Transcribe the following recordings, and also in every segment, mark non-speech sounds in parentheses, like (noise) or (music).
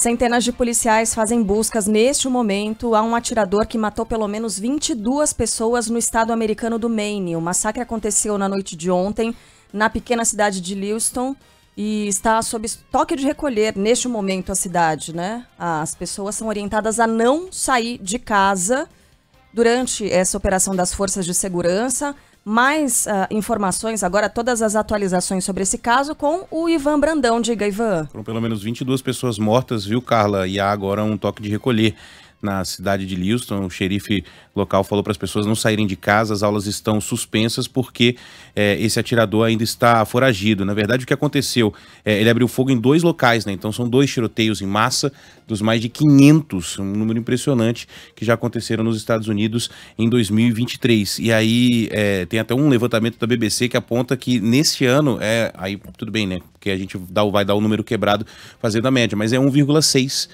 Centenas de policiais fazem buscas neste momento a um atirador que matou pelo menos 22 pessoas no estado americano do Maine. O massacre aconteceu na noite de ontem na pequena cidade de Lewiston e está sob toque de recolher neste momento a cidade, né? As pessoas são orientadas a não sair de casa durante essa operação das forças de segurança. Mais uh, informações agora, todas as atualizações sobre esse caso com o Ivan Brandão. Diga, Ivan. Foram pelo menos 22 pessoas mortas, viu, Carla? E há agora um toque de recolher na cidade de Houston. O xerife local falou para as pessoas não saírem de casa, as aulas estão suspensas porque é, esse atirador ainda está foragido. Na verdade, o que aconteceu? É, ele abriu fogo em dois locais, né? Então são dois tiroteios em massa dos mais de 500, um número impressionante que já aconteceram nos Estados Unidos em 2023. E aí é, tem até um levantamento da BBC que aponta que nesse ano, é, aí tudo bem, né? porque a gente dá, vai dar o número quebrado fazendo a média, mas é 1,6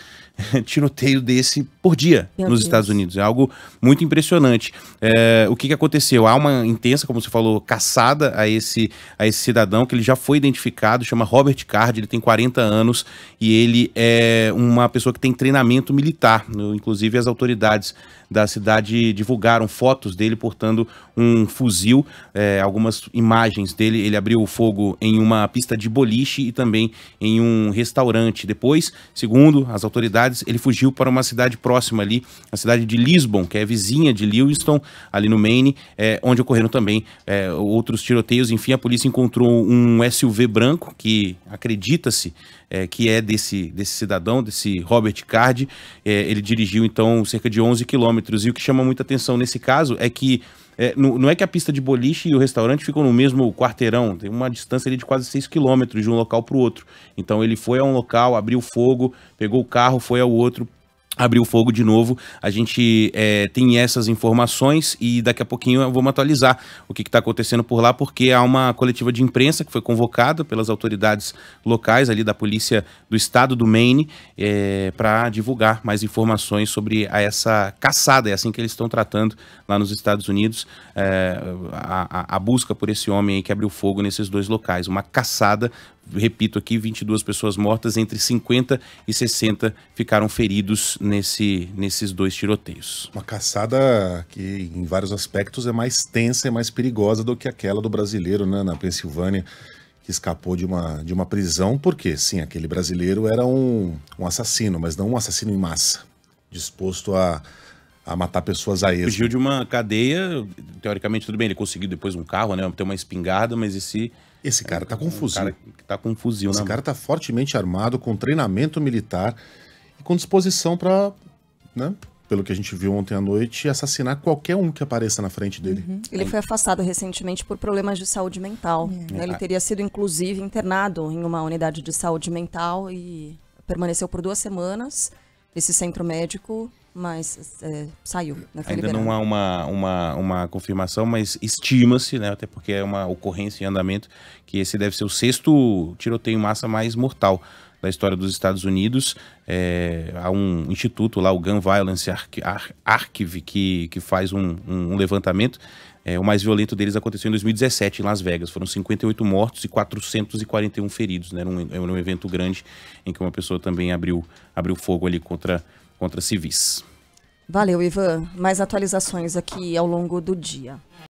(laughs) tiroteio desse por dia Meu nos Deus. Estados Unidos. É algo muito impressionante. É, o que, que aconteceu? Há uma intensa, como você falou, caçada a esse, a esse cidadão que ele já foi identificado, chama Robert Card, ele tem 40 anos e ele é uma pessoa que tem treinamento militar. Inclusive, as autoridades da cidade divulgaram fotos dele portando um fuzil, é, algumas imagens dele. Ele abriu fogo em uma pista de bolinha boliche e também em um restaurante. Depois, segundo as autoridades, ele fugiu para uma cidade próxima ali, a cidade de Lisbon, que é vizinha de Lewiston, ali no Maine, é, onde ocorreram também é, outros tiroteios. Enfim, a polícia encontrou um SUV branco que acredita-se é, que é desse, desse cidadão, desse Robert Card. É, ele dirigiu então cerca de 11 quilômetros. E o que chama muita atenção nesse caso é que é, não, não, é que a pista de boliche e o restaurante ficam no mesmo quarteirão, tem uma distância ali de quase 6 quilômetros de um local para o outro. Então ele foi a um local, abriu fogo, pegou o carro, foi ao outro, abriu fogo de novo. A gente é, tem essas informações e daqui a pouquinho eu vou atualizar o que está acontecendo por lá, porque há uma coletiva de imprensa que foi convocada pelas autoridades locais ali da polícia do estado do Maine é, para divulgar mais informações sobre essa caçada. É assim que eles estão tratando lá nos Estados Unidos é, a, a, busca por esse homem que abriu fogo nesses dois locais, uma caçada repito aqui, 22 pessoas mortas, entre 50 e 60 ficaram feridos nesse, nesses dois tiroteios. Uma caçada que, em vários aspectos, é mais tensa e é mais perigosa do que aquela do brasileiro né, na Pensilvânia, que escapou de uma, de uma prisão, porque, sim, aquele brasileiro era um, um assassino, mas não um assassino em massa, disposto a a matar pessoas a isso. Fugiu de uma cadeia, teoricamente, tudo bem, ele conseguiu depois um carro, né? ter uma espingarda, mas esse. Esse cara tá é com um fuzil. Cara tá com um fuzil, Esse né? cara tá fortemente armado, com treinamento militar e com disposição para, né? Pelo que a gente viu ontem à noite, assassinar qualquer um que apareça na frente dele. Uhum. Ele foi afastado recentemente por problemas de saúde mental. É. Né? Ele é. teria sido, inclusive, internado em uma unidade de saúde mental e permaneceu por duas semanas esse centro médico, mas é, saiu. Né, Ainda verão. não há uma, uma, uma confirmação, mas estima-se, né, até porque é uma ocorrência em andamento, que esse deve ser o sexto tiroteio em massa mais mortal da história dos Estados Unidos. É, há um instituto lá, o Gun Violence Archive, que, que faz um, um levantamento. É, o mais violento deles aconteceu em 2017, em Las Vegas. Foram 58 mortos e 441 feridos. Né? Era, um, era um evento grande em que uma pessoa também abriu, abriu fogo ali contra, contra civis. Valeu, Ivan. Mais atualizações aqui ao longo do dia.